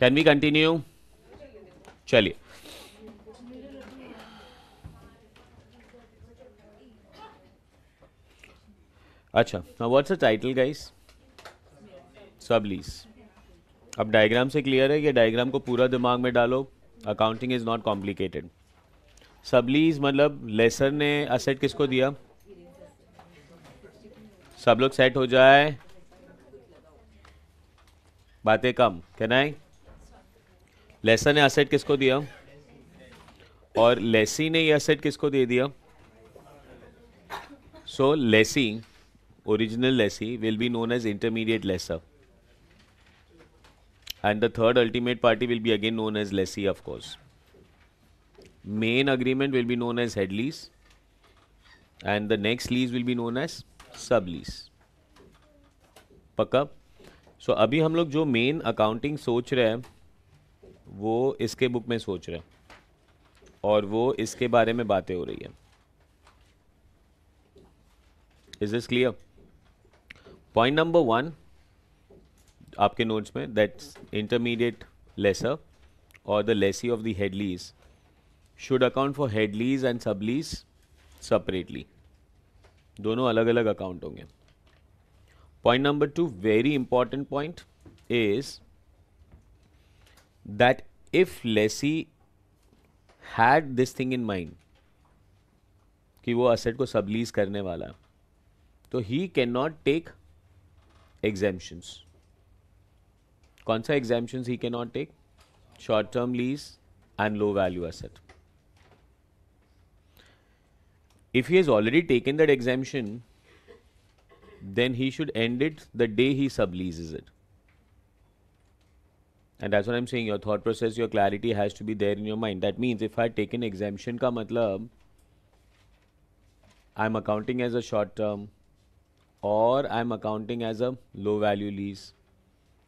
Can we continue चलिए अच्छा what's a title guys sublease अब डायग्राम से क्लियर है कि डायग्राम को पूरा दिमाग में डालो accounting is not complicated sublease मतलब लेसर ने असेट किसको दिया सब लोग सेट हो जाए बातें कम कहना है लेसा ने असेट किसको दिया और लेसी ने ये असेट किसको दे दिया so lessee original lessee will be known as intermediate lessor and the third ultimate party will be again known as lessee of course main agreement will be known as head lease and the next lease will be known as sublease पक्का so अभी हम लोग जो main accounting सोच रहे हैं वो इसके बुक में सोच रहे हैं और वो इसके बारे में बातें हो रही है is this clear point number one आपके नोट्स में दैट्स इंटरमीडिएट लेसर और the lessee of the head lease should account for head lease and sublease separately दोनों अलग अलग अकाउंट होंगे point number two very important point is that if lessee had this thing in mind कि वो asset को sublease करने वाला तो he can not take exemptions कौन सा exemptions he can not take short term lease and low value asset if he has already taken that exemption then he should end it the day sublease subleases it and that's I am saying your thought process your clarity has to be there in your mind that means if I taken exemption का मतलब I am accounting as a short term और I am accounting as a low value lease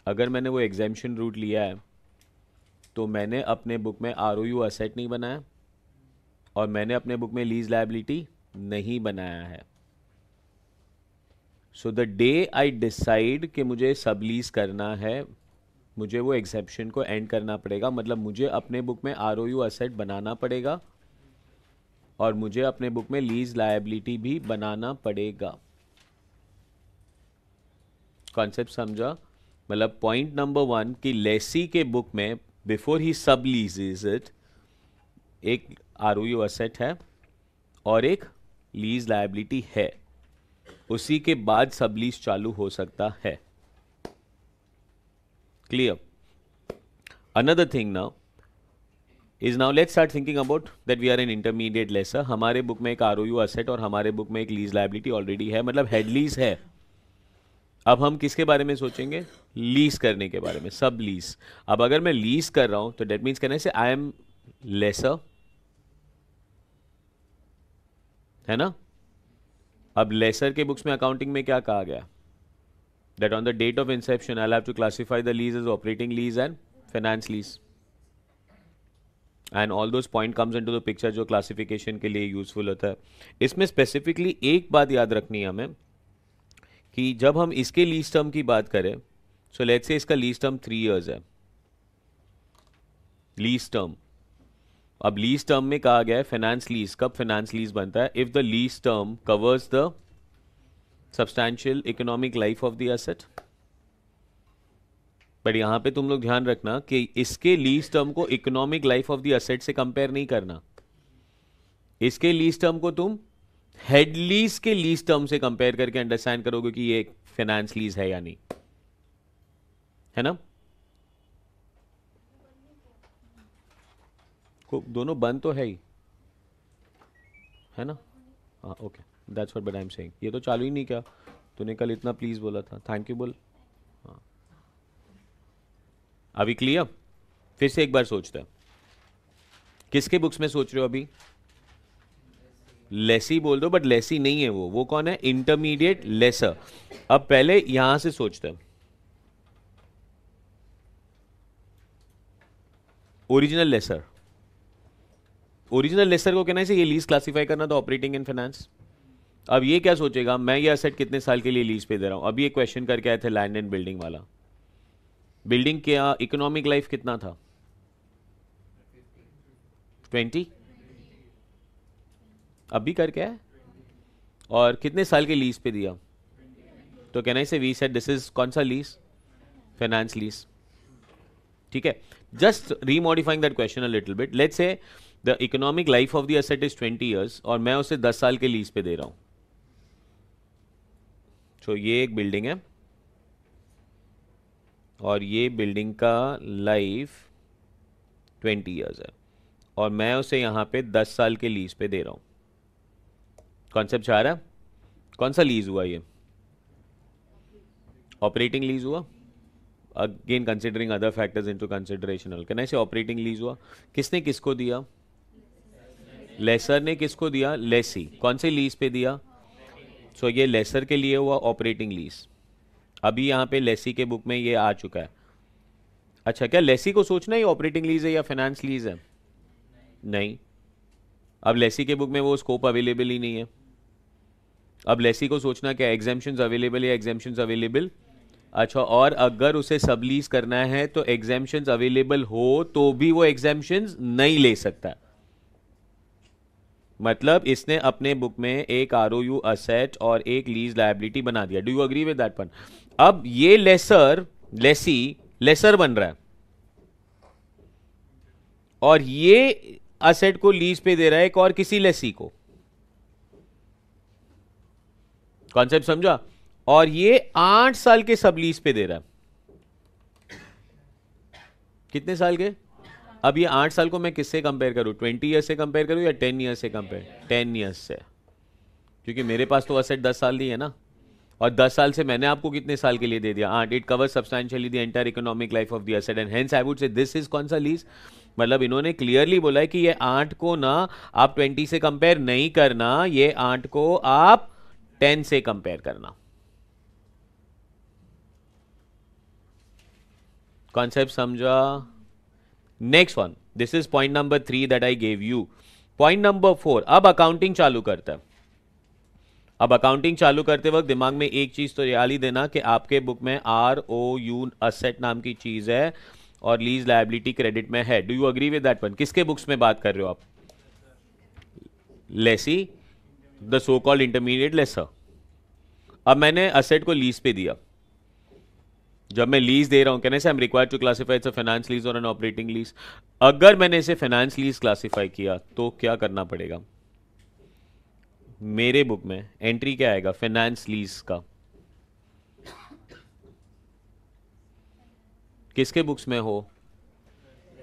अगर मैंने वो एग्जामिशन root लिया है तो मैंने अपने बुक में आर ओ यू असेट नहीं बनाया और मैंने अपने बुक में लीज लाइबिलिटी नहीं बनाया है so the day I decide कि मुझे सब लीज करना है मुझे वो एक्सेप्शन को एंड करना पड़ेगा मतलब मुझे अपने बुक में आर ओ यू असेट बनाना पड़ेगा और मुझे अपने बुक में लीज लाइबिलिटी भी बनाना पड़ेगा कॉन्सेप्ट समझा मतलब पॉइंट नंबर वन कि लेसी के बुक में बिफोर ही सब लीज इज इट एक आर ओ यू असेट है और एक लीज लायबिलिटी है उसी के बाद सब लीज चालू हो सकता है clear another thing now is now let start thinking about that we are an intermediate lessor हमारे बुक में एक आर ओ यू असेट और हमारे बुक में एक लीज लाइबिलिटी ऑलरेडी है मतलब हेड लीज है अब हम किसके बारे में सोचेंगे लीज करने के बारे में सब लीज अब अगर मैं लीज कर रहा हूं तो डेट मीन्स कहने से आई एम लेसर है ना अब लेसर के बुक्स में अकाउंटिंग में क्या कहा गया that on the date of inception, I'll have to classify the lease as operating lease and finance lease. And all those point comes in to the picture जो क्लासिफिकेशन के लिए useful होता है इसमें स्पेसिफिकली एक बात याद रखनी है हमें कि जब हम इसके लीज टर्म की बात करें सो लेट से इसका लीज टर्म थ्री ईयर्स है लीज टर्म अब लीज टर्म में कहा गया है फाइनेंस लीज कब फाइनेंस लीज बनता है if the lease term covers the substantial economic life of the asset but यहां पे तुम लोग ध्यान रखना कि इसके लीज टर्म को economic life of the asset से कंपेयर नहीं करना इसके लीज टर्म को तुम हेड लीज के लीज टर्म से कंपेयर करके अंडरस्टैंड करोगे कि ये फाइनेंस लीज है या नहीं है ना दोनों बंद तो है ही है ना हाँ okay okay. That's what but I am saying ये तो चालू ही नहीं क्या तूने कल इतना प्लीज़ बोला था थैंक यू बोल हाँ अभी क्लियर फिर से एक बार सोचते हैं किसके बुक्स में सोच रहे हो अभी लेसी बोल दो बट लेसी नहीं है वो वो कौन है इंटरमीडिएट लेसर अब पहले यहां से सोचते हैं ओरिजिनल लेसर ओरिजिनल लेसर को कहना है ये लीज क्लासिफाई करना था ऑपरेटिंग इन फाइनेंस अब ये क्या सोचेगा मैं ये असेट कितने साल के लिए लीज पे दे रहा हूँ अभी ये क्वेश्चन करके आए थे लैंड एंड बिल्डिंग वाला बिल्डिंग का इकोनॉमिक लाइफ कितना था ट्वेंटी अभी करके आए और कितने साल के लीज पे दिया तो कहना से वी सेट दिस इज कौन सा लीज फाइनेंस लीज ठीक है just remodifying that question a little bit let's say the economic life of the asset is twenty years और मैं उसे दस साल के लीज पे दे रहा हूँ सो तो ये एक बिल्डिंग है और ये बिल्डिंग का लाइफ ट्वेंटी ईयर्स है और मैं उसे यहाँ पे दस साल के लीज पे दे रहा हूँ कॉन्सेप्ट चाह रहा कौन सा लीज हुआ ये ऑपरेटिंग लीज हुआ again considering other factors to consideration all can ऐसे ऑपरेटिंग लीज हुआ किसने किसको दिया लेसर ने किसको दिया लेसी कौन से लीज पे दिया सो ये लेसर के लिए हुआ ऑपरेटिंग लीज अभी यहाँ पे लेसी के बुक में ये आ चुका है अच्छा क्या लेसी को सोचना ही ऑपरेटिंग लीज है या फाइनेंस लीज है नहीं।, नहीं अब लेसी के बुक में वो स्कोप अवेलेबल ही नहीं है अब लेसी को सोचना क्या एग्जामेशन अवेलेबल या एग्जामेशन अवेलेबल अच्छा और अगर उसे सबलीज करना है तो एग्जामेशन अवेलेबल हो तो भी वो एग्जामेशन नहीं ले सकता मतलब इसने अपने बुक में एक आर ओ यू असेट और एक लीज लाइबिलिटी बना दिया do you agree with that one अब ये लेसर लेसी लेसर बन रहा है और ये असेट को लीज पे दे रहा है एक और किसी लेसी को कॉन्सेप्ट समझा और ये आठ साल के सब लीज पे दे रहा है कितने साल के अब ये आठ साल को मैं किससे कंपेयर करूँ ट्वेंटी ईयर से कंपेयर करूँ या टेन ईयर से कंपेयर टेन ईयर्स से क्योंकि मेरे पास तो असेट दस साल दी है ना और दस साल से मैंने आपको कितने साल के लिए दे दिया आठ it cover substantially the entire economic life of the asset and hence I would say this is कौन सा लीज मतलब इन्होंने क्लियरली बोला है कि ये आठ को ना आप ट्वेंटी से कंपेयर नहीं करना ये आठ को आप टेन से कंपेयर करना कॉन्सेप्ट समझा next one this is point number three that I gave you point number four अब अकाउंटिंग चालू करता है अब अकाउंटिंग चालू करते वक्त दिमाग में एक चीज तो याद ही देना कि आपके बुक में आर ओ यू असेट नाम की चीज है और लीज लाइबिलिटी क्रेडिट में है do you agree with that one किसके बुक्स में बात कर रहे हो आप lessee the so called intermediate lessor अब मैंने असेट को लीज पे दिया जब मैं लीज दे रहा हूँ कहने I am require to classify it's a finance lease और एन ऑपरेटिंग लीज अगर मैंने इसे फाइनेंस लीज क्लासीफाई किया तो क्या करना पड़ेगा मेरे बुक में एंट्री क्या आएगा फाइनेंस लीज का किसके बुक्स में हो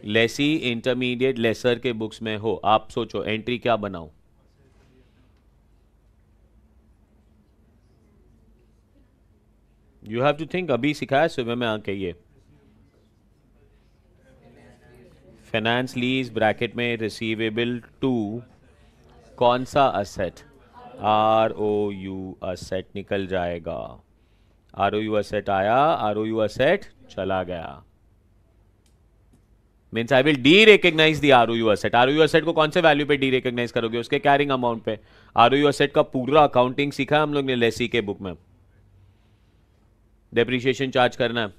लेसी इंटरमीडिएट लेसर के बुक्स में हो आप सोचो एंट्री क्या बनाओ यू हैव टू थिंक अभी सिखाया सुबह में आके ये फाइनेंस लीज ब्रैकेट में रिसीवेबल टू कौन सा asset R O U asset निकल जाएगा आर ओ यू असेट आया आर ओ यू असेट चला गया means I will derecognize the R O U asset R O U asset को कौन से वैल्यू पे डी रिकग्नाइज करोगे उसके कैरिंग अमाउंट पे आर ओ यू असेट का पूरा अकाउंटिंग सीखा हम लोग ने लेसी के बुक में डेप्रिशिएशन चार्ज करना है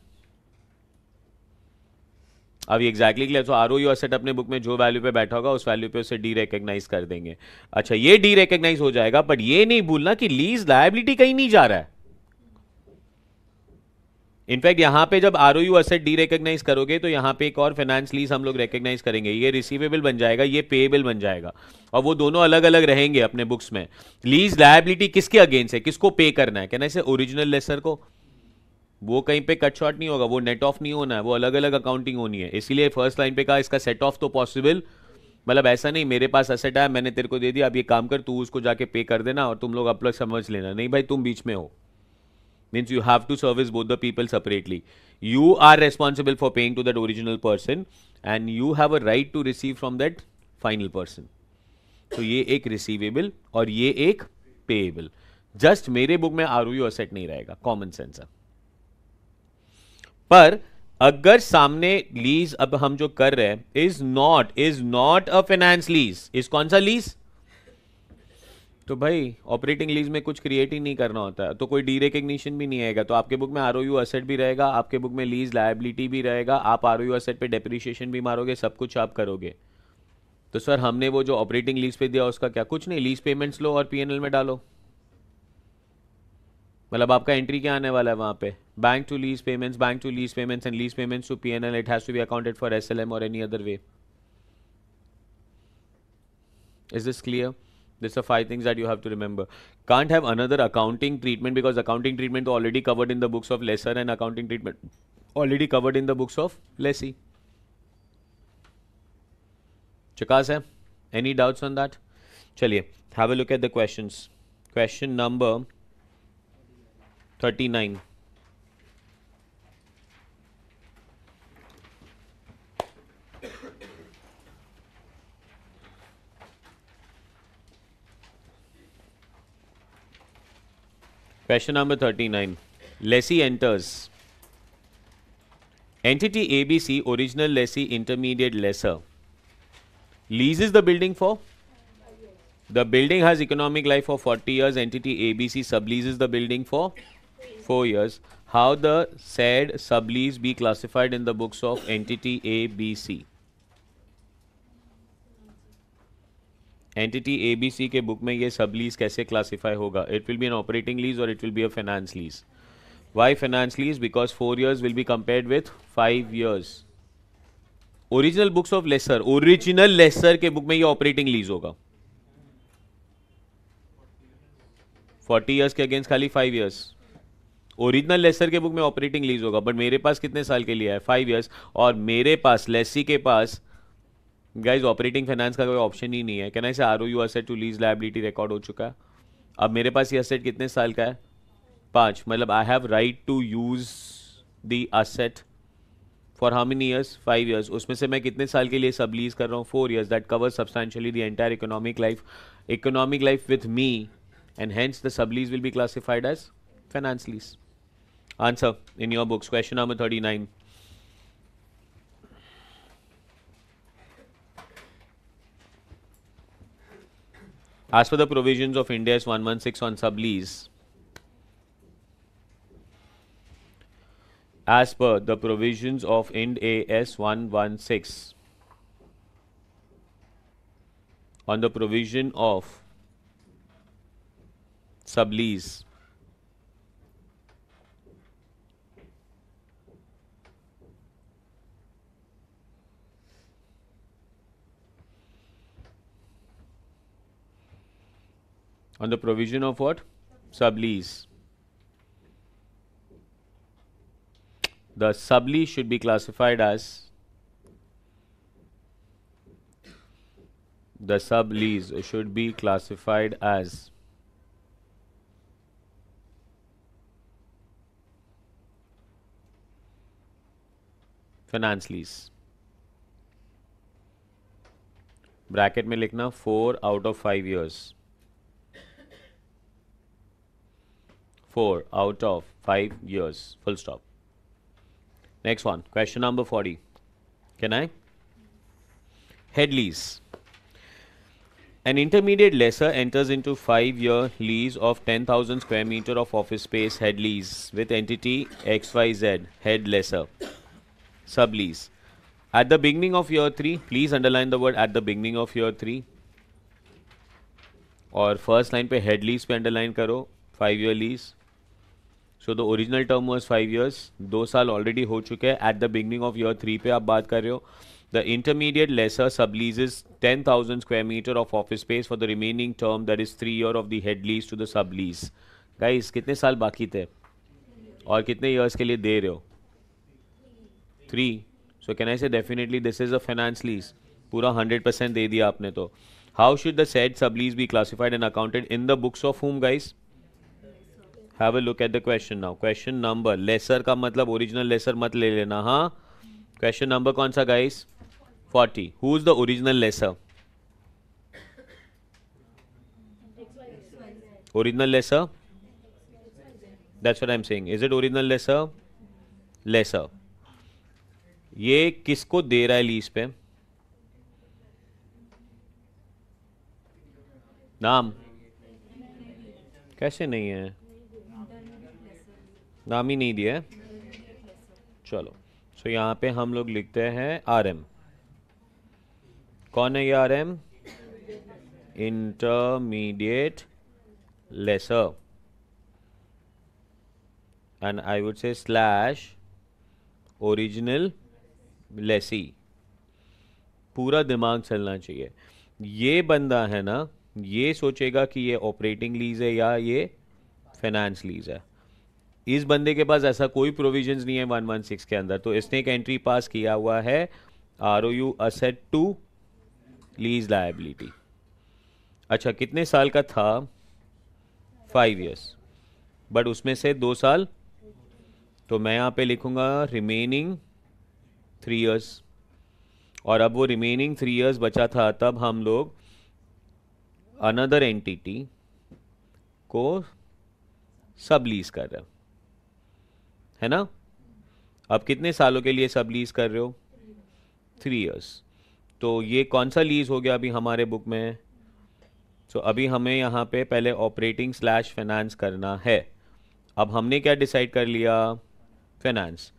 अब exactly clear so R O U asset अपने बुक में जो वैल्यू पे बैठा होगा उस वैल्यू पे उसे डी रिकग्नाइज कर देंगे अच्छा ये डी रिकग्नाइज हो जाएगा बट ये नहीं भूलना कि लीज लाइबिलिटी कहीं नहीं जा रहा है इनफैक्ट यहां पे जब R O U asset derecognize करोगे तो यहां पे एक और फाइनेंस लीज हम लोग रिकग्नाइज करेंगे ये रिसीवेबल बन जाएगा ये पेएबल बन जाएगा और वो दोनों अलग अलग रहेंगे अपने बुक्स में लीज लाइबिलिटी किसके अगेंस्ट है किसको पे करना है कहना इसे ओरिजिनल लेसर को वो कहीं पे कट शॉट नहीं होगा वो नेट ऑफ नहीं होना है वो अलग अलग अकाउंटिंग होनी है इसीलिए फर्स्ट लाइन पे कहा इसका सेट ऑफ तो पॉसिबल मतलब ऐसा नहीं मेरे पास असेट आया मैंने तेरे को दे दिया अब ये काम कर तू उसको जाके पे कर देना और तुम लोग अपलग समझ लेना नहीं भाई तुम बीच में हो means you have to service both the people separately you are responsible for paying to that original person and you have a right to receive from that final person तो ये एक रिसीवेबल और ये एक पेएबल जस्ट मेरे book में R U asset नहीं रहेगा कॉमन सेंस है पर अगर सामने लीज अब हम जो कर रहे हैं is not is not a finance lease is कौन सा लीज तो भाई ऑपरेटिंग लीज में कुछ क्रिएट ही नहीं करना होता तो कोई डी रिकग्निशन भी नहीं आएगा तो आपके बुक में आर यू असेट भी रहेगा आपके बुक में लीज लाइबिलिटी भी रहेगा आप आर यू असेट पे डेप्रिशिएशन भी मारोगे सब कुछ आप करोगे तो सर हमने वो जो ऑपरेटिंग लीज पे दिया उसका क्या कुछ नहीं लीज पेमेंट्स लो और पी में डालो मतलब आपका एंट्री क्या आने वाला है वहाँ पे bank to lease payments bank to lease payments and lease payments to PNL it has to be accounted for SLM और any other way is this clear this are five things that you have to remember can't have another accounting treatment because accounting treatment तो already covered in the books of lessor and accounting treatment already covered in the books of lessee चिकास है any doubts on that चलिए have a look at the questions question number 39 Question number 39. Lessee enters. Entity ABC, original lessee, intermediate lesser. leases the building for? The building has economic life of 40 years. Entity ABC subleases the building for four years, how the said sublease be classified in the books of entity A, B, C? Entity A B C के book में ये सब lease कैसे classify होगा it will be an operating lease और it will be a finance lease why finance lease because four years will be compare with five years original books of lessor original lessor के book में ये operating lease होगा forty years के against खाली five years original lessor के book में operating lease होगा but मेरे पास कितने साल के लिए है फाइव ईयर्स और मेरे पास लेसी के पास गाइज ऑपरेटिंग फाइनेंस का कोई ऑप्शन ही नहीं है I say R O U asset to lease liability record हो चुका है अब मेरे पास ये असेट कितने साल का है पाँच मतलब I have right to use the asset for how many years five years उसमें से मैं कितने साल के लिए सब लीज कर रहा हूँ four years that cover substantially the entire economic life economic life with me and hence the sublease will be classified as finance lease answer in your books. Question number 39. As for the provisions of India's 116 on sublease, as per the provisions of Ind AS 116 on the provision of sublease on the provision of what? Sublease. The sublease should be classified as the sublease should be classified as finance lease. Bracket में लिखना four out of five years. 4 out of 5 years. Full stop. Next one. Question number 40. Can I? Head lease. An intermediate lesser enters into 5-year lease of 10,000 square meter of office space head lease with entity XYZ head lessor sublease. At the beginning of year 3, please underline the word at the beginning of year 3. Or first line पे head lease पे underline करो five year lease. So the original term was five years दो साल already हो चुके हैं at the beginning of year three पे आप बात कर रहे हो the intermediate lessor is ten thousand square meter of office space for the remaining term that is three year of the head lease to the sublease guys कितने साल बाकी थे और कितने ईयर्स के लिए दे रहे हो three so can I say definitely this is a finance lease पूरा हंड्रेड परसेंट दे दिया आपने तो how should the set sublease be classified and accounted in the books of home guys have a look at the question now question number lessor का मतलब original laser मत ले लेना हाँ क्वेश्चन नंबर कौन सा guys forty who is the original lessor original lessor that's what I am saying is it original lessor lessor ये किसको दे रहा है लीज पे नाम कैसे नहीं है नाम ही नहीं दिया है चलो सो so, यहाँ पे हम लोग लिखते हैं आर एम कौन है ये are am intermediate lessor and I would say slash original lessee पूरा दिमाग चलना चाहिए ये बंदा है ना ये सोचेगा कि ये ऑपरेटिंग लीज है या ये फाइनेंस लीज है इस बंदे के पास ऐसा कोई प्रोविजंस नहीं है 116 के अंदर तो इसने एक एंट्री पास किया हुआ है R O U asset to lease liability अच्छा कितने साल का था फाइव ईयर्स बट उसमें से दो साल तो मैं यहाँ पे लिखूंगा रिमेनिंग थ्री ईयर्स और अब वो रिमेनिंग थ्री ईयर्स बचा था तब हम लोग अनदर एंटिटी को सब लीज कर रहे हैं है ना आप कितने सालों के लिए सब लीज़ कर रहे हो थ्री इयर्स तो ये कौन सा लीज़ हो गया अभी हमारे बुक में तो so, अभी हमें यहाँ पे पहले ऑपरेटिंग स्लैश फाइनेंस करना है अब हमने क्या डिसाइड कर लिया फाइनेंस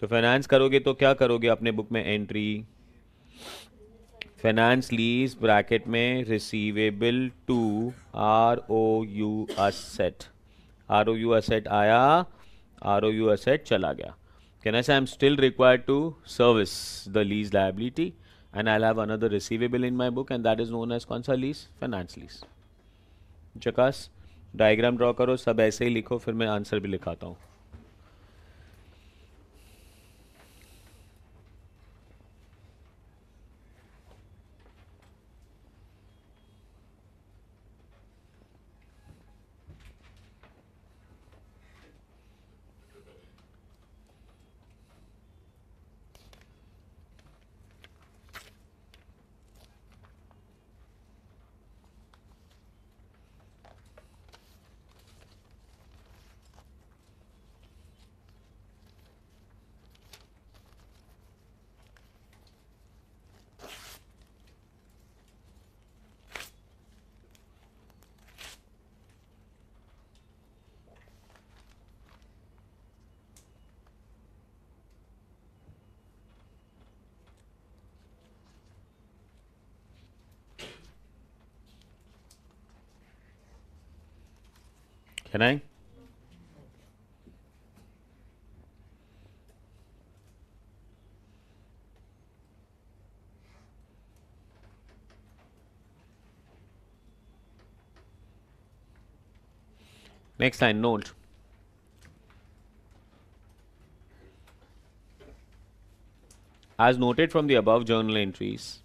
तो फाइनेंस करोगे तो क्या करोगे अपने बुक में एंट्री फाइनेंस लीज ब्रैकेट में receivable to R O U asset R O U asset आया आर ओ यू एड चला गया can I am still required to service the lease liability and I have another receivable in my book and that is known as कौन सा lease finance lease चकास diagram draw करो सब ऐसे ही लिखो फिर मैं आंसर भी लिखाता हूँ happening. Next line Note: As noted from the above journal entries,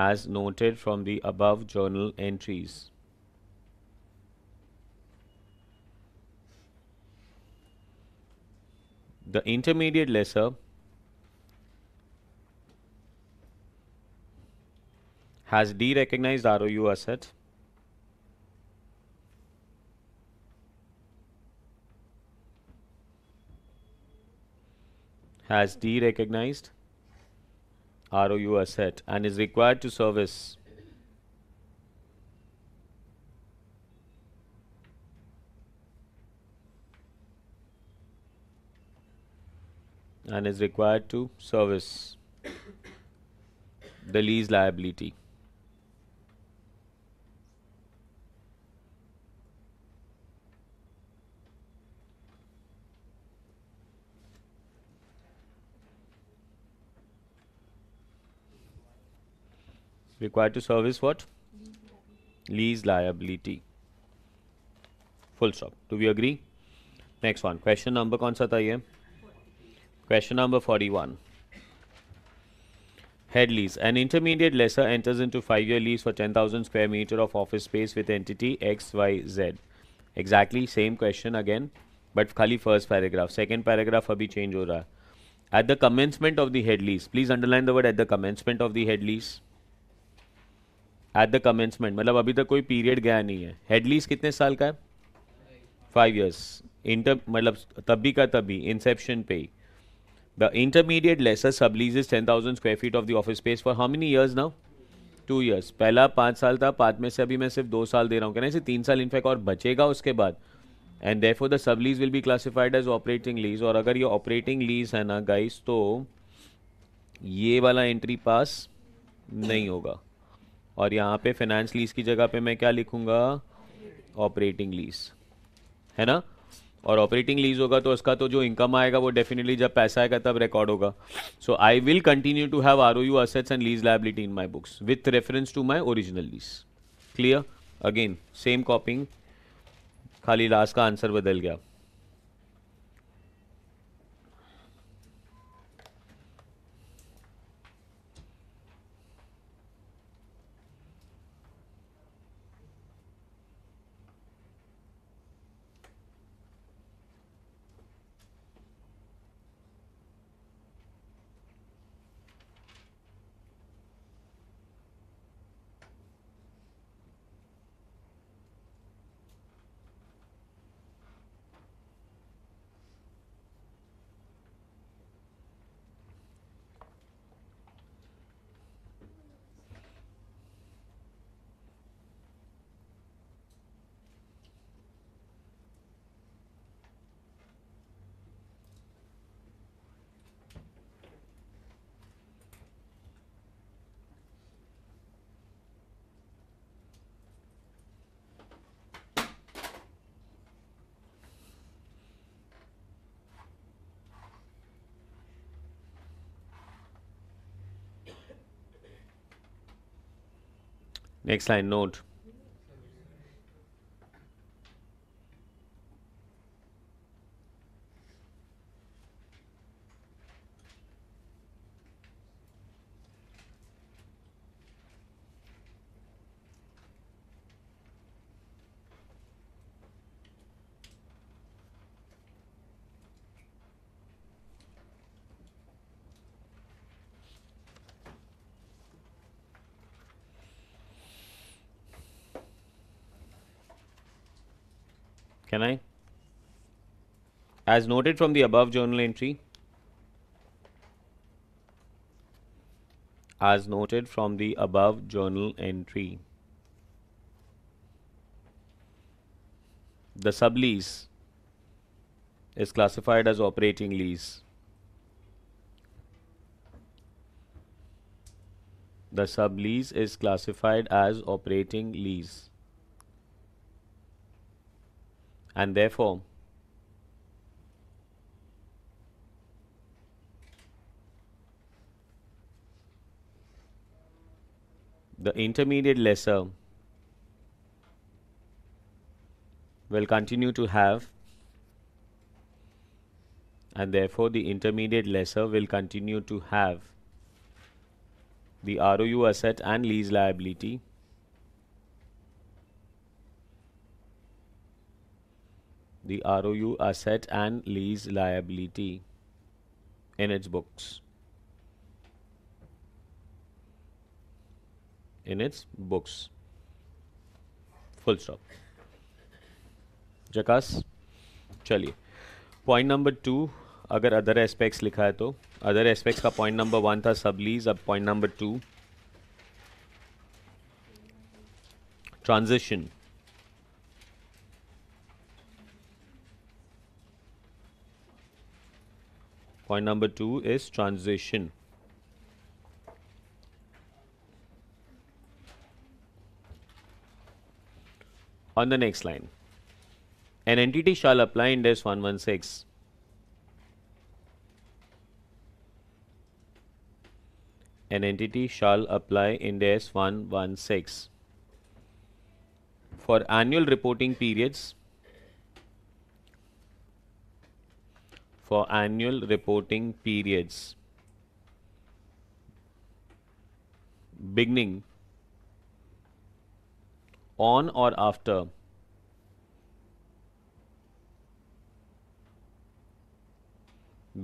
as noted from the above journal entries. The intermediate lesser has derecognized ROU asset has derecognized ROU asset and is required to service and is required to service the lease liability. required to service what? Lease liability. Full stop. Do we agree? Next one. Question number कौन सा था Question number 41. Head lease. An intermediate lessor enters into five-year lease for 10,000 square meter of office space with entity XYZ. Exactly same question again, but khali first paragraph. Second paragraph अभी change हो At the commencement of the head lease, please underline the word at the commencement of the head lease. At the commencement मतलब अभी तक कोई period गया नहीं है हेडलीस कितने साल का है फाइव ईयर्स इंटर मतलब तभी का तभी इंसेप्शन पे ही the intermediate lessor is ten thousand square feet of the office space for how many years now two years पहला पाँच साल था पाँच में से अभी मैं सिर्फ दो साल दे रहा हूँ कहना इसे तीन साल इनफैक्ट और बचेगा उसके बाद and there the sublease will be classified as operating lease और अगर ये ऑपरेटिंग लीज है ना गाइस तो ये वाला एंट्री पास नहीं होगा और यहाँ पे फाइनेंस लीज की जगह पे मैं क्या लिखूंगा ऑपरेटिंग लीज है ना और ऑपरेटिंग लीज होगा तो उसका तो जो इनकम आएगा वो डेफिनेटली जब पैसा आएगा तब रिकॉर्ड होगा so I will continue to have R O U assets and lease liability in my books with reference to my original lease clear again same copying खाली लास्ट का आंसर बदल गया Next slide. Note. Can I? As noted from the above journal entry, as noted from the above journal entry, the sublease is classified as operating lease. The sublease is classified as operating lease and therefore the intermediate lesser will continue to have and therefore the intermediate lesser will continue to have the ROU asset and lease liability the ROU asset and lease liability in its books. In its books. Full stop. Jakas, chaliye. Point number two अगर other aspects लिखा है तो other aspects का point number one था sublease अब point number two transition Point number 2 is transition. On the next line, an entity shall apply in Indes 116 an entity shall apply Ind AS 116 for annual reporting periods for annual reporting periods beginning on or after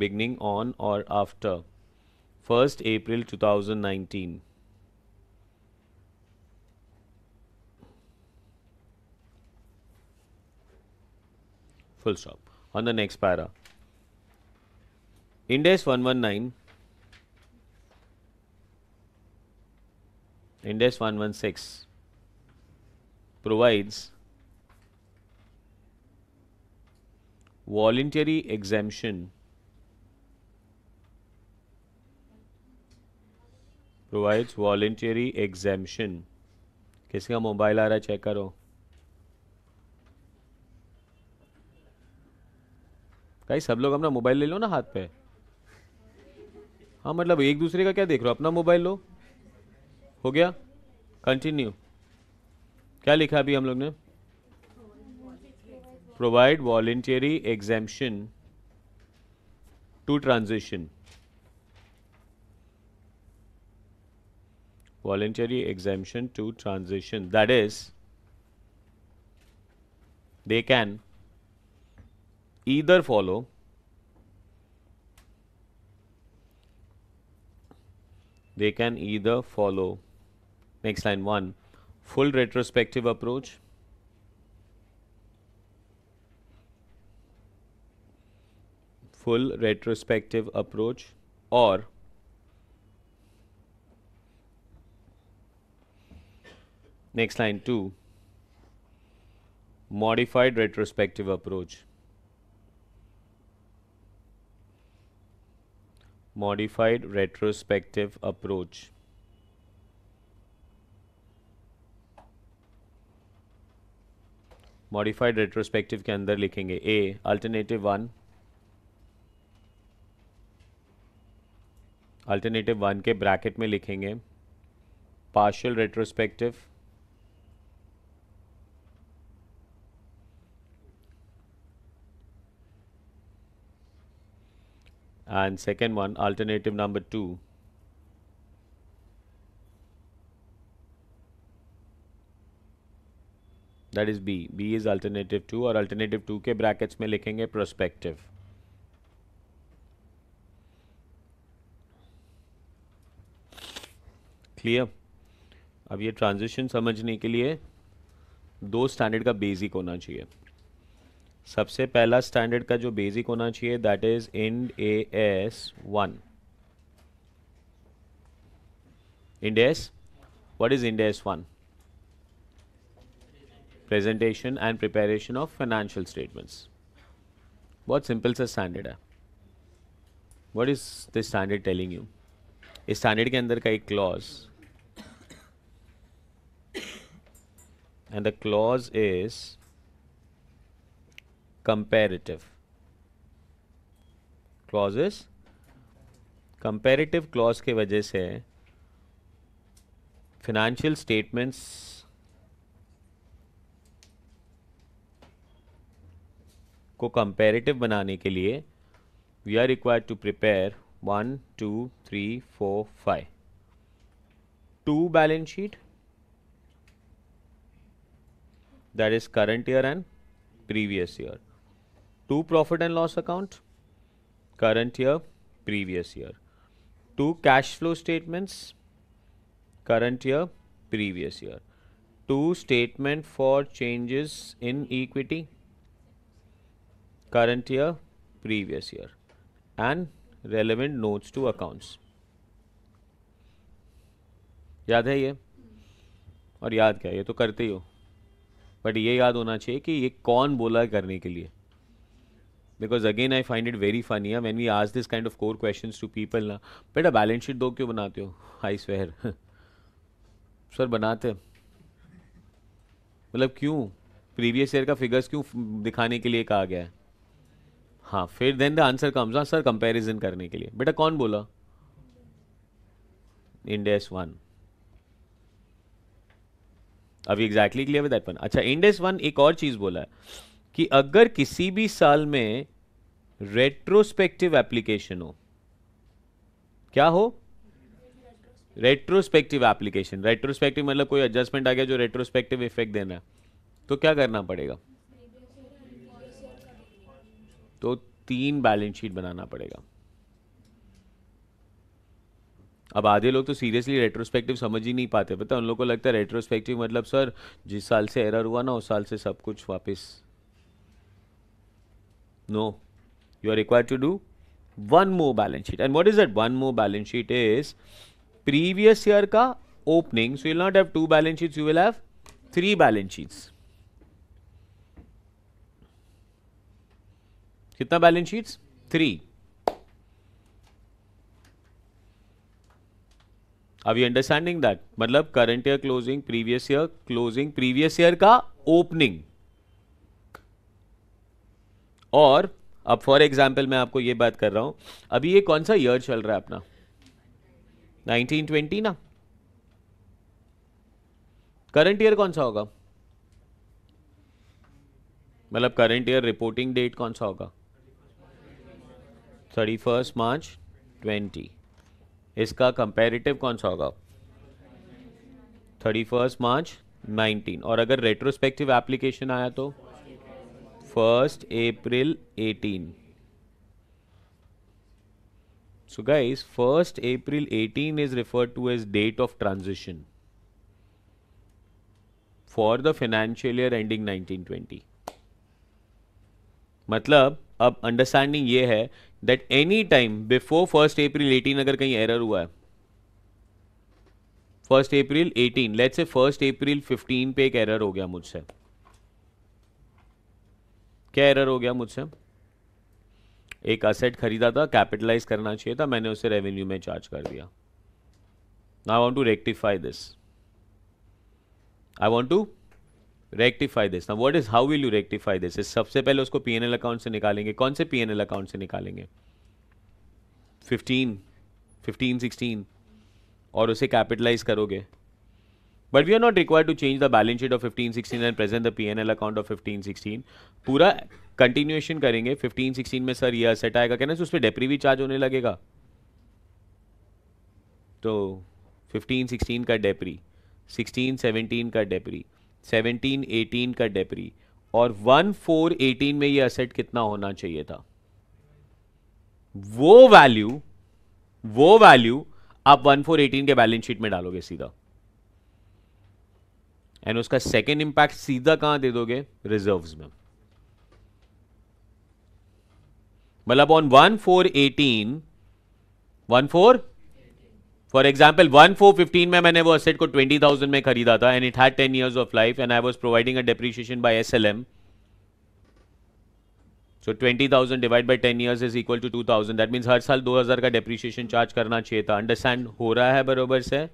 beginning on or after 1st April 2019 full stop on the next para Ind AS 119 Ind AS six provides voluntary exemption provides voluntary exemption किसी का mobile आ रहा है check करो भाई सब लोग अपना mobile ले लो ना हाथ पे हाँ मतलब एक दूसरे का क्या देख रहे हो अपना मोबाइल लो हो गया कंटिन्यू क्या लिखा अभी हम लोग ने provide voluntary exemption to transition voluntary exemption to transition that is they can either follow they can either follow next line 1 full retrospective approach full retrospective approach or next line 2 modified retrospective approach modified retrospective approach. Modified retrospective के अंदर लिखेंगे a alternative one alternative one के bracket में लिखेंगे partial retrospective and second one alternative number 2 that is B. B is alternative 2 or alternative 2 के brackets में लिखेंगे prospective. clear अब ये ट्रांजिशन समझने के लिए दो स्टैंडर्ड का बेसिक होना चाहिए सबसे पहला स्टैंडर्ड का जो बेसिक होना चाहिए that is Ind A S one Ind S what is ind as 1 presentation and preparation of बहुत सिंपल सा स्टैंडर्ड है what is the standard telling you इस स्टैंडर्ड के अंदर का एक clause and the clause is comparative clauses comparative clause के वजह से financial statements को comparative बनाने के लिए we are required to prepare one two three four five two balance sheet that is current year and previous year two profit and loss account current year previous year two cash flow statements current year previous year two statement for changes in equity current year previous year and relevant notes to accounts याद है ये और याद क्या ये तो करते ही हो बट ये याद होना चाहिए कि ये कौन बोला करने के लिए because again I find it very funny है when we ask this kind of core question to people ना बेटा बैलेंस शीट दो क्यों बनाते हो आई स्वेयर सर बनाते मतलब क्यों प्रीवियस ईयर का फिगर्स क्यों दिखाने के लिए कहा गया है हाँ फिर देन द आंसर कम्स हाँ सर कंपेरिजन करने के लिए बेटा कौन बोला इंडेस वन अभी exactly clear with that one अच्छा इंडेस वन एक और चीज़ बोला है कि अगर किसी भी साल में रेट्रोस्पेक्टिव एप्लीकेशन हो क्या हो रेट्रोस्पेक्टिव एप्लीकेशन रेट्रोस्पेक्टिव मतलब कोई एडजस्टमेंट आ गया जो रेट्रोस्पेक्टिव इफेक्ट देना है तो क्या करना पड़ेगा तो तीन बैलेंस शीट बनाना पड़ेगा अब आधे लोग तो सीरियसली रेट्रोस्पेक्टिव समझ ही नहीं पाते पता उन लोग को लगता है रेट्रोस्पेक्टिव मतलब सर जिस साल से एरर हुआ ना उस साल से सब कुछ वापस No, you are required to do one more balance sheet. And what is that one more balance sheet is previous year ka opening. So you will not have two balance sheets, you will have three balance sheets. kitna balance sheets three Are you understanding that? मतलब current year closing previous year closing previous year का opening और अब for example मैं आपको ये बात कर रहा हूँ अभी ये कौन सा ईयर चल रहा है अपना 1920 ना करंट ईयर कौन सा होगा मतलब करंट ईयर रिपोर्टिंग डेट कौन सा होगा थर्टी फर्स्ट मार्च ट्वेंटी इसका कंपैरेटिव कौन सा होगा थर्टी फर्स्ट मार्च नाइनटीन और अगर रेट्रोस्पेक्टिव एप्लीकेशन आया तो first April 18 so first first eighteen is is to as date of of for the financial year ending nineteen twenty मतलब अब अंडरस्टैंडिंग ये है that any time before first April 18 अगर कहीं एरर हुआ है first April 18 let's say first April 15 पे एक एरर हो गया मुझसे क्या एरर हो गया मुझसे एक असेट खरीदा था कैपिटलाइज करना चाहिए था मैंने उसे रेवेन्यू में चार्ज कर दिया I want to rectify this I want to rectify this ना what is how will you rectify this सबसे पहले उसको पी एन एल अकाउंट से निकालेंगे कौन से पी एन एल अकाउंट से निकालेंगे फिफ्टीन फिफ्टीन सिक्सटीन और उसे कैपिटलाइज करोगे but we are not required to change the balance sheet of sixteen and present the P N L account of fifteen sixteen पूरा कंटिन्यूएशन करेंगे sixteen में sir यह asset आएगा कहना उस पर भी चार्ज होने लगेगा तो फिफ्टीन सिक्सटीन का डेप्री सिक्सटीन सेवनटीन का डेप्री सेवनटीन एटीन का डेप्री और वन फोर एटीन में ये असेट कितना होना चाहिए था वो वैल्यू वो वैल्यू आप वन फोर एटीन के बैलेंस शीट में डालोगे सीधा एंड उसका सेकेंड इंपैक्ट सीधा कहां दे दोगे रिजर्व में मतलब on one four eighteen one four for example one four fifteen में मैंने वो असेट को ट्वेंटी थाउजेंड में खरीदा था and it had ten years of life and I was providing a depreciation by S L M so twenty thousand divide by ten years is equal to two thousand that means हर साल दो हज़ार का depreciation charge करना चाहिए था understand हो रहा है बरोबर से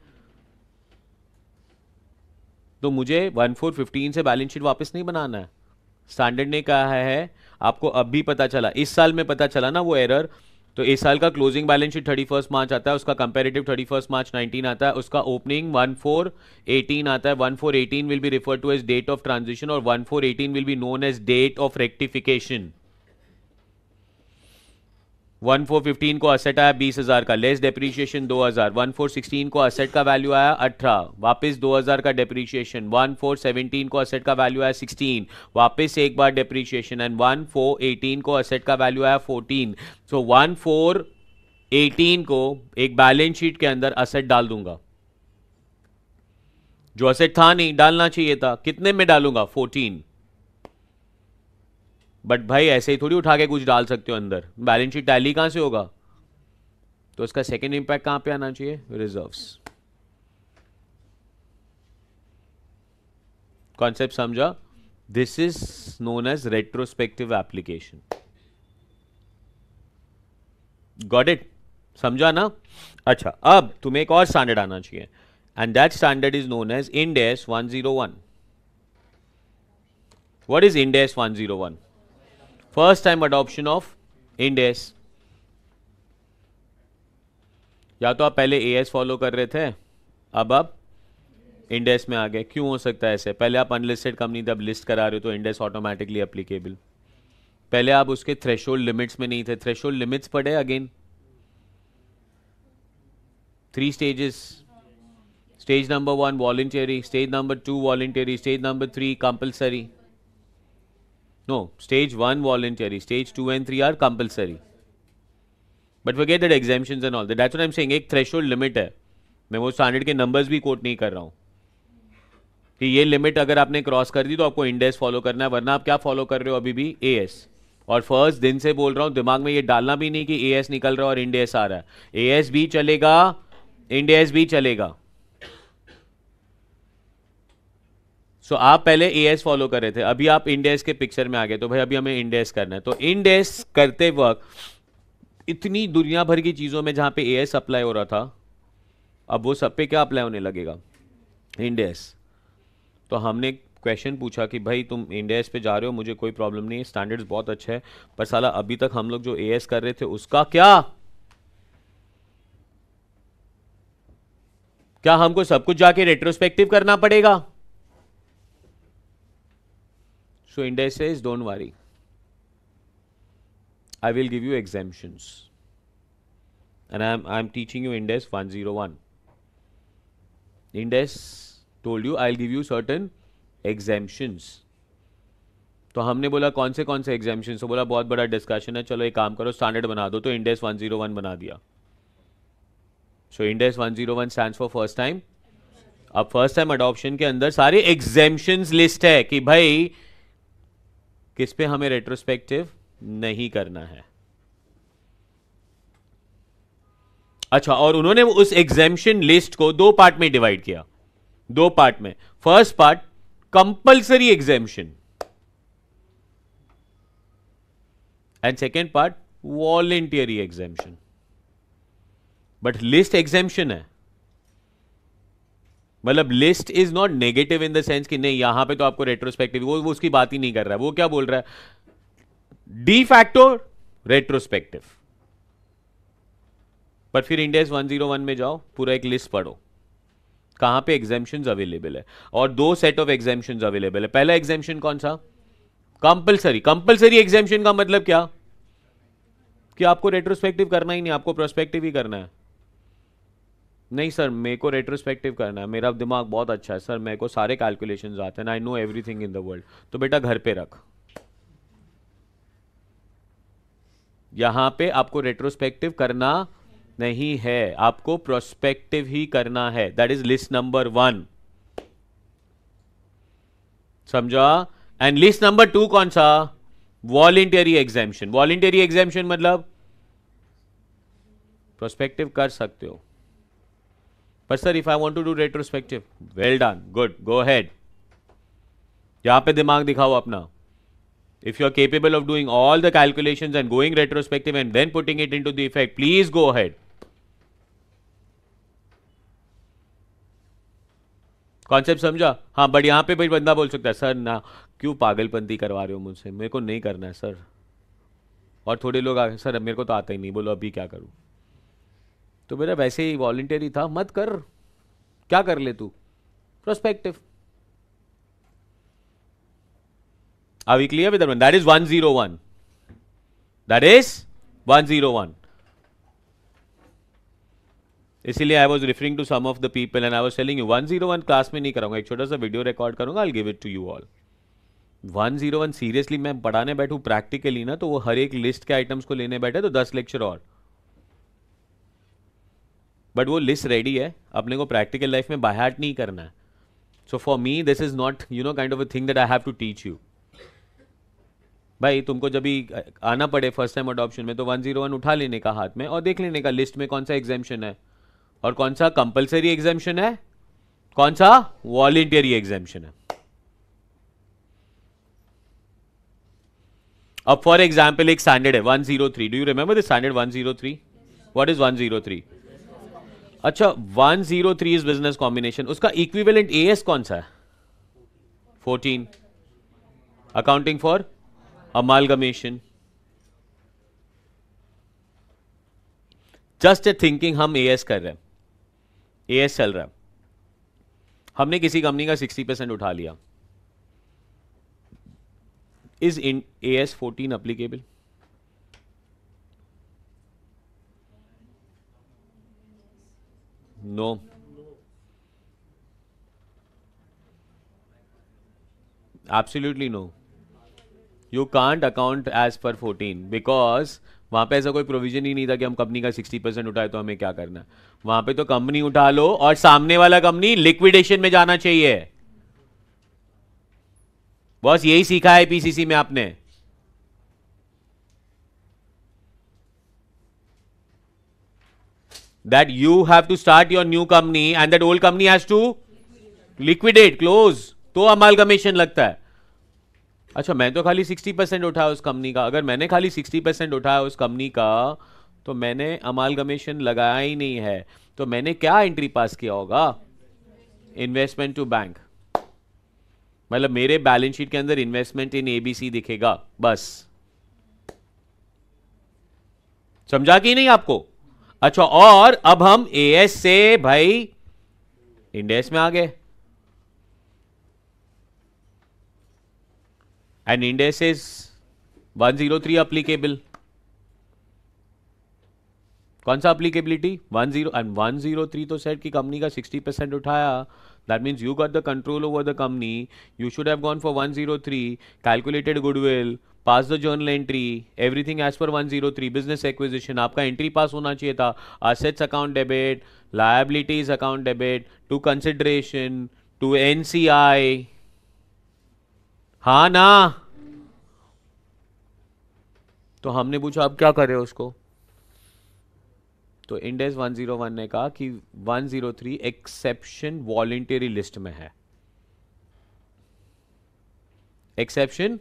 तो मुझे वन फोर फिफ्टीन से बैलेंस शीट वापस नहीं बनाना है स्टैंडर्ड ने कहा है आपको अब भी पता चला इस साल में पता चला ना वो एरर तो इस साल का closing balance sheet thirty first March आता है उसका comparative thirty first March nineteen आता है उसका ओपनिंग वन फोर एटीन आता है one four eighteen will be refer to as date of transition और one four eighteen will be known as date of rectification one four fifteen को asset आया बीस हजार का लेस डेप्रीशिएशन दो हजार वन फोर सिक्सटीन को असेट का वैल्यू आया अठारह वापस दो हजार का डेप्रीशिएशन वन फोर सेवनटीन को असेट का वैल्यू आया सिक्सटीन वापस एक बार depreciation and one four eighteen को असेट का वैल्यू आया fourteen so one four eighteen को एक बैलेंस शीट के अंदर असेट डाल दूंगा जो असेट था नहीं डालना चाहिए था कितने में डालूंगा फोर्टीन बट भाई ऐसे ही थोड़ी उठा के कुछ डाल सकते हो अंदर बैलेंस शीट टैली कहां से होगा तो इसका सेकेंड इंपैक्ट कहां पे आना चाहिए रिजर्व कॉन्सेप्ट समझा this is known as retrospective application got it समझा ना अच्छा अब तुम्हें एक और स्टैंडर्ड आना चाहिए and that standard is known as Ind AS one zero one what is Ind AS one first time adoption of Ind AS या तो आप पहले ए एस फॉलो कर रहे थे अब आप इंडेस में आ गए क्यों हो सकता है ऐसे पहले आप अनलिस्टेड कंपनी तब लिस्ट करा रहे हो तो इंडेस ऑटोमेटिकली अप्लीकेबल पहले आप उसके होल्ड लिमिट्स में नहीं थे थ्रेशोल्ड लिमिट्स पड़े again three stages stage number one voluntary stage number two voluntary stage number three compulsory No, stage 1 voluntary, stage 2 and 3 are compulsory. But forget that exemptions and all that. That's what I'm saying. एक threshold limit है मैं वो standard के numbers भी coat नहीं कर रहा हूँ कि ये लिमिट अगर आपने क्रॉस कर दी तो आपको इंडेस फॉलो करना है वरना आप क्या फॉलो कर रहे हो अभी भी ए एस और फर्स्ट दिन से बोल रहा हूँ दिमाग में ये डालना भी नहीं कि ए एस निकल रहा है और इंडेस आ रहा है ए एस भी चलेगा इंडेस भी चलेगा सो आप पहले ए एस फॉलो कर रहे थे अभी आप इंडेस के पिक्चर में आ गए तो भाई अभी हमें इंडेस करना है तो इंडेस करते वक्त इतनी दुनिया भर की चीज़ों में जहां पे ए एस अप्लाई हो रहा था अब वो सब पे क्या अप्लाई होने लगेगा इंडेस तो हमने क्वेश्चन पूछा कि भाई तुम इंडेस पे जा रहे हो मुझे कोई प्रॉब्लम नहीं है स्टैंडर्ड्स बहुत अच्छे हैं पर साला अभी तक हम लोग जो ए एस कर रहे थे उसका क्या क्या हमको सब कुछ जाके रेट्रोस्पेक्टिव करना पड़ेगा worry I will give you exemptions and I am I am teaching you Ind AS one zero one Ind AS told you I give you certain exemptions तो हमने बोला कौन से कौन से एग्जामेशन तो बोला बहुत बड़ा डिस्कशन है चलो एक काम करो स्टैंडर्ड बना दो तो इंडेस वन बना दिया so Ind AS one zero one stand for first time अब फर्स्ट टाइम अडॉप्शन के अंदर सारे एग्जामेशन लिस्ट है कि भाई किस पे हमें रेट्रोस्पेक्टिव नहीं करना है अच्छा और उन्होंने उस एग्जेम्पन लिस्ट को दो पार्ट में डिवाइड किया दो पार्ट में first part compulsory exemption and second part voluntary exemption but list exemption है मतलब list is not negative in the sense कि नहीं यहां पे तो आपको रेट्रोस्पेक्टिव वो, वो उसकी बात ही नहीं कर रहा है वो क्या बोल रहा है डी फैक्टो रेट्रोस्पेक्टिव पर फिर इंडिया वन जीरो वन में जाओ पूरा एक लिस्ट पढ़ो कहां पे एग्जेम्पन अवेलेबल है और दो सेट ऑफ एग्जेम्पन अवेलेबल है पहला एग्जेम्पन कौन सा कंपलसरी कंपलसरी एग्जेम्पन का मतलब क्या कि आपको रेट्रोस्पेक्टिव करना ही नहीं आपको प्रोस्पेक्टिव ही करना है नहीं सर मेरे को रेट्रोस्पेक्टिव करना है मेरा दिमाग बहुत अच्छा है सर मेरे को सारे कैलकुलेशंस आते हैं I know everything in the world तो बेटा घर पे रख यहां पे आपको रेट्रोस्पेक्टिव करना नहीं है आपको प्रोस्पेक्टिव ही करना है that is list number one समझा एंड लिस्ट नंबर टू कौन सा वॉलेंटियरी एग्जामेशन वॉलेंटियरी एग्जामेशन मतलब प्रोस्पेक्टिव कर सकते हो पर sir if I want to do retrospective well done good go ahead यहां पे दिमाग दिखाओ अपना if you are capable of doing all the calculation and going retrospective and then putting it in to the effect please go ahead concept समझा हाँ but यहां पे भाई बंदा बोल सकता है सर ना क्यों पागलपंती करवा रहे हो मुझसे मेरे को नहीं करना है सर और थोड़े लोग आ सर मेरे को तो आता ही नहीं बोलो अभी क्या करूं तो मेरा वैसे ही वॉल्टरी था मत कर क्या कर ले तू prospective are we clear with that is one zero one that is one zero one इसीलिए I was referring to some of the people and I was selling you one zero one class में नहीं कराऊंगा एक छोटा सा video record करूंगा I give it to you all one zero one seriously मैं पढ़ाने बैठू प्रैक्टिकली ना तो वो हर एक लिस्ट के आइटम्स को लेने बैठे तो दस लेक्चर और बट वो लिस्ट रेडी है अपने को प्रैक्टिकल लाइफ में बाय हार्ट नहीं करना है so for me this is not you know kind of a thing that I have to teach you भाई तुमको जब भी आना पड़े फर्स्ट टाइम अडॉप्शन में तो वन जीरो वन उठा लेने का हाथ में और देख लेने का लिस्ट में कौन सा एग्जामेशन है और कौन सा कंपलसरी एग्जामेशन है कौन सा वॉलेंटियरी एग्जामेशन है अब फॉर एग्जाम्पल एक स्टैंडर्ड है one zero three do you remember the standard one zero three what is one zero three अच्छा one zero three is business combination उसका इक्विवेलेंट एएस कौन सा है fourteen accounting for amalgamation just a thinking हम AS कर रहे हैं as चल रहा है हमने किसी कंपनी का सिक्सटी परसेंट उठा लिया is in AS fourteen applicable No. Absolutely no. You can't account as per 14 because वहाँ पे ऐसा कोई प्रोविजन ही नहीं था कि हम कंपनी का 60 परसेंट उठाए तो हमें क्या करना वहां वहाँ पे तो कंपनी उठा लो और सामने वाला कंपनी लिक्विडेशन में जाना चाहिए बस यही सीखा है पीसीसी में आपने that you have to start your new company and that old company has to liquidate, close. तो amalgamation लगता है अच्छा मैं तो खाली 60 परसेंट उठाया उस कंपनी का अगर मैंने खाली 60 परसेंट उठाया उस कंपनी का तो मैंने अमालगमेशन लगाया ही नहीं है तो मैंने क्या एंट्री पास किया होगा इन्वेस्टमेंट टू बैंक मतलब मेरे बैलेंस शीट के अंदर इन्वेस्टमेंट इन एबीसी दिखेगा बस समझा कि नहीं आपको अच्छा और अब हम ए एस से भाई इंडेस में आ गए and Ind AS is one zero three applicable कौन सा applicability one zero and one zero three तो सेट की कंपनी का सिक्सटी परसेंट उठाया that means you got the control over the company you should have gone for one zero three calculated goodwill pass the journal entry everything as per one zero three business acquisition आपका entry pass होना चाहिए था assets account debit liabilities account debit to consideration to N C I हा ना तो हमने पूछा आप क्या करें उसको तो इंडेस 101 ने कहा कि 103 एक्सेप्शन वॉलेंटरी लिस्ट में है exception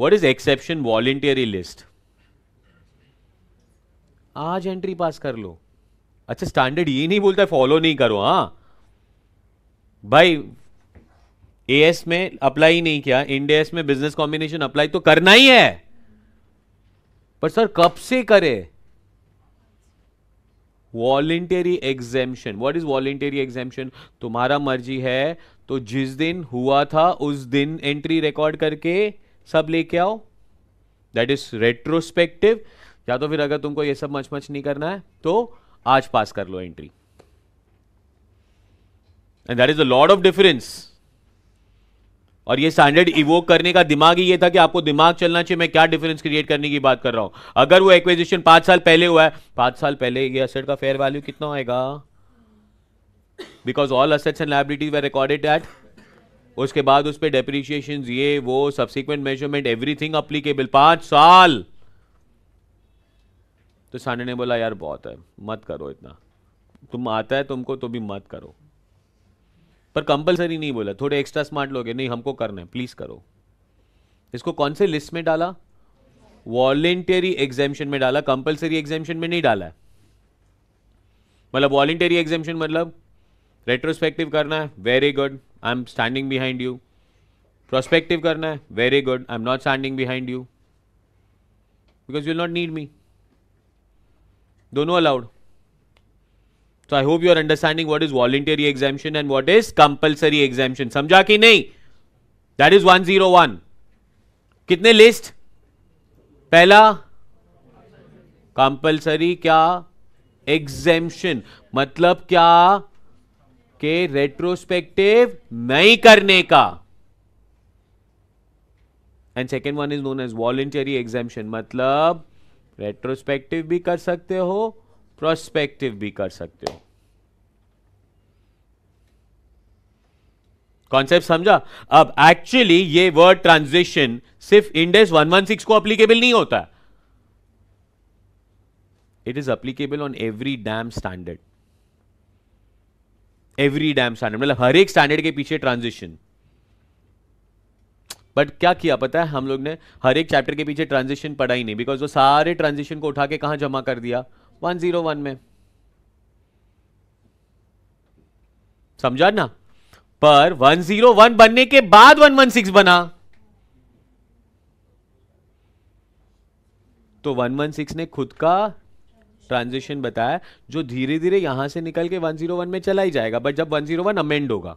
what is exception voluntary list आज एंट्री पास कर लो अच्छा स्टैंडर्ड ये नहीं बोलता फॉलो नहीं करो हा भाई एएस में अप्लाई नहीं किया इंडिया में बिजनेस कॉम्बिनेशन अप्लाई तो करना ही है पर सर कब से करे voluntary exemption what is voluntary exemption तुम्हारा मर्जी है तो जिस दिन हुआ था उस दिन एंट्री रिकॉर्ड करके सब लेके आओ दैट इज रेट्रोस्पेक्टिव या तो फिर अगर तुमको ये सब मच मच नहीं करना है तो आज पास कर लो entry and that is a lot of difference और ये स्टैंडर्ड इवोक करने का दिमाग ही ये था कि आपको दिमाग चलना चाहिए मैं क्या डिफरेंस क्रिएट करने की बात कर रहा हूं अगर वो एक्विजिशन पांच साल पहले हुआ है पांच साल पहले ये असेट का फेयर वैल्यू कितना आएगा because all assets and liabilities were recorded at उसके बाद उस पर डेप्रीशिएशन ये वो सब्सिक्वेंट मेजरमेंट एवरीथिंग अप्लीकेबल पांच साल तो साने ने बोला यार बहुत है मत करो इतना तुम आता है तुमको तो भी मत करो पर कंपलसरी नहीं बोला थोड़े एक्स्ट्रा स्मार्ट लोग नहीं हमको करना है प्लीज करो इसको कौन से लिस्ट में डाला वॉलेंटरी एग्जामेशन में डाला कंपलसरी एग्जामेशन में नहीं डाला है मतलब वॉलेंटरी एग्जामेशन मतलब रेट्रोस्पेक्टिव करना है very good I am standing behind you prospective करना है very good I am not standing behind you because you not need me दोनों allowed so I hope you are understanding what is voluntary exemption and what is compulsory exemption समझा कि नहीं that is one zero one कितने list पहला compulsory क्या exemption मतलब क्या के रेट्रोस्पेक्टिव नहीं करने का and second one is known as voluntary exemption मतलब रेट्रोस्पेक्टिव भी कर सकते हो प्रोस्पेक्टिव भी कर सकते हो कॉन्सेप्ट समझा अब एक्चुअली ये वर्ड ट्रांजिशन सिर्फ इंडेस 116 को अप्लीकेबल नहीं होता it is applicable on every damn standard every damn standard मतलब हर एक स्टैंडर्ड के पीछे ट्रांजिशन बट क्या किया पता है हम लोग ने हर एक चैप्टर के पीछे ट्रांजिशन पढ़ा ही नहीं बिकॉज वो सारे ट्रांजिशन को उठा के कहा जमा कर दिया वन जीरो वन में समझा ना पर वन जीरो वन बनने के बाद वन वन सिक्स बना तो वन वन सिक्स ने खुद का ट्रांजिशन बताया जो धीरे धीरे यहां से निकल के 101 में चला ही जाएगा बट जब 101 जीरो वन अमेंड होगा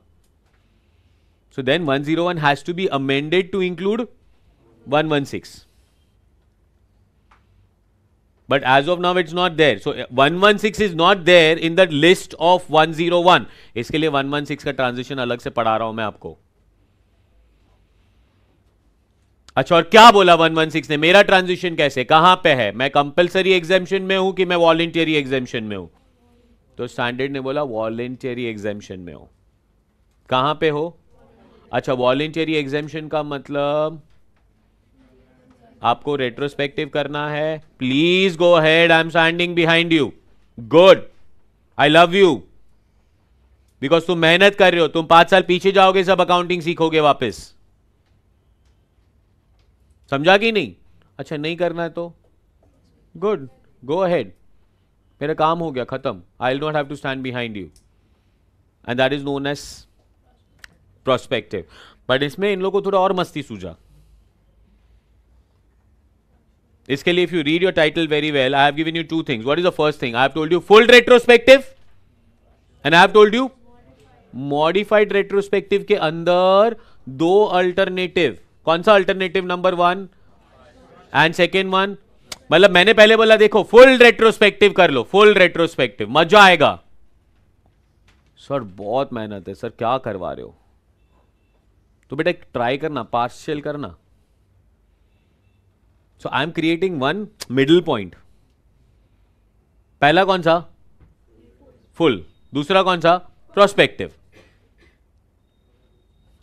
so then 101 has to be amended to include 116 but as of now it's not there so 116 is not there in the list of 101 इसके लिए 116 का ट्रांजिशन अलग से पढ़ा रहा हूं मैं आपको अच्छा और क्या बोला 116 ने मेरा ट्रांजिशन कैसे कहां पे है मैं कंपलसरी एग्जामेशन में हूं कि मैं वॉलेंटियरी एग्जामेशन में हूं तो स्टैंडर्ड ने बोला वॉलेंटियरी एग्जामेशन में हो कहां पे हो अच्छा वॉलेंटियरी एग्जामेशन का मतलब आपको रेट्रोस्पेक्टिव करना है please go ahead I am standing behind you good I love you because तुम मेहनत कर रहे हो तुम पांच साल पीछे जाओगे सब अकाउंटिंग सीखोगे वापस समझा कि नहीं अच्छा नहीं करना है तो गुड गो अहेड मेरा काम हो गया खत्म I will not have to stand behind you and that is known as prospective but इसमें इन लोगों को थोड़ा और मस्ती सूझा इसके लिए if you read your title very well I have given you two things what is the first thing I have told you full retrospective and I have told you modified retrospective के अंदर दो alternative कौन सा alternative number one and second one मतलब मैंने पहले बोला देखो फुल रेट्रोस्पेक्टिव कर लो फुल रेट्रोस्पेक्टिव मजा आएगा सर बहुत मेहनत है सर क्या करवा रहे हो तो बेटा ट्राई करना पार्शियल करना so I am creating one middle point पहला कौन सा फुल दूसरा कौन सा प्रोस्पेक्टिव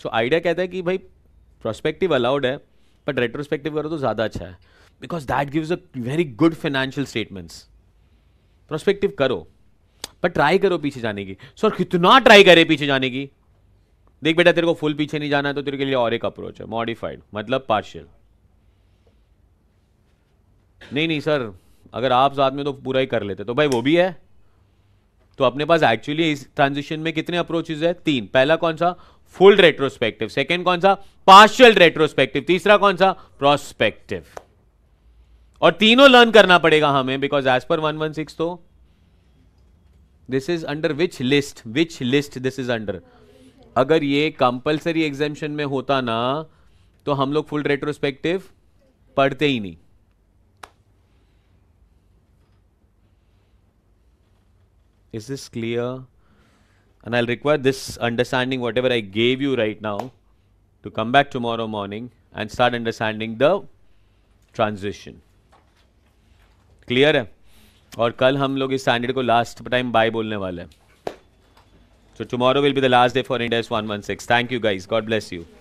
सो आइडिया कहता है कि भाई प्रोस्पेक्टिव अलाउड है बट रेट्रोस्पेक्टिव करो तो ज़्यादा अच्छा है because that gives a very good financial statements prospective करो बट ट्राई करो पीछे जाने की सर कितना ट्राई करे पीछे जाने की देख बेटा तेरे को फुल पीछे नहीं जाना है तो तेरे के लिए और एक अप्रोच है मॉडिफाइड मतलब पार्शियल नहीं नहीं सर अगर आप साथ में तो पूरा ही कर लेते तो भाई वो भी है तो अपने पास एक्चुअली इस ट्रांजिशन में कितने अप्रोचेज है तीन पहला कौन सा फुल रेट्रोस्पेक्टिव सेकेंड कौन सा पार्शियल रेट्रोस्पेक्टिव तीसरा कौन सा प्रोस्पेक्टिव और तीनों लर्न करना पड़ेगा हमें because as per one one six तो this is under which list which list this is under अगर ये कंपल्सरी एग्जामेशन में होता ना तो हम लोग फुल रेट्रोस्पेक्टिव पढ़ते ही नहीं is this clear and I'll require this understanding whatever I gave you right now to come back tomorrow morning and start understanding the transition. Clear? है और कल हम लोग इस स्टैंडर्ड को लास्ट टाइम बाय बोलने वाले हैं so tomorrow will be the last day for India one one six thank you guys God bless you